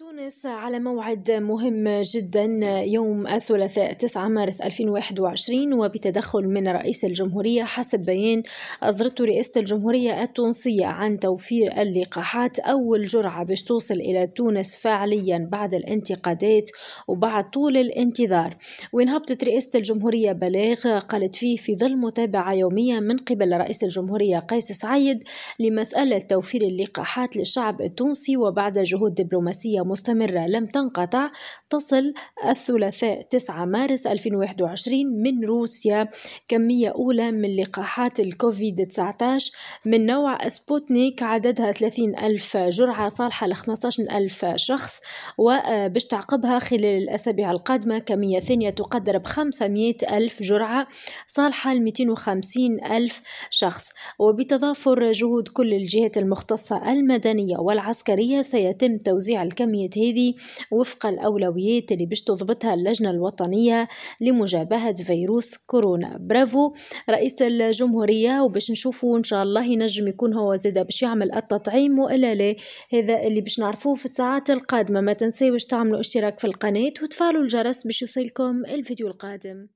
تونس على موعد مهم جدا يوم الثلاثاء 9 مارس 2021 وبتدخل من رئيس الجمهورية حسب بيان أصدرته رئاسة الجمهورية التونسية عن توفير اللقاحات أول جرعة باش توصل إلى تونس فعليا بعد الانتقادات وبعد طول الانتظار وين هبطت رئاسة الجمهورية بلاغ قالت فيه في ظل متابعة يومية من قبل رئيس الجمهورية قيس سعيد لمسألة توفير اللقاحات للشعب التونسي وبعد جهود دبلوماسية مستمرة لم تنقطع تصل الثلاثاء 9 مارس 2021 من روسيا كمية أولى من لقاحات الكوفيد 19 من نوع سبوتنيك عددها 30 ألف جرعة صالحة ل 15 ألف شخص وباش تعقبها خلال الأسابيع القادمة كمية ثانية تقدر ب 500 ألف جرعة صالحة ل 250 ألف شخص وبتضافر جهود كل الجهات المختصة المدنية والعسكرية سيتم توزيع الكمية الأهمية هذه وفق الأولويات اللي باش تضبطها اللجنة الوطنية لمجابهة فيروس كورونا برافو رئيس الجمهورية وباش نشوفوا إن شاء الله ينجم يكون هو زادا باش يعمل التطعيم وإلا لا هذا اللي باش نعرفوه في الساعات القادمة ما تنساوش تعملوا اشتراك في القناة وتفعلوا الجرس باش يوصلكم الفيديو القادم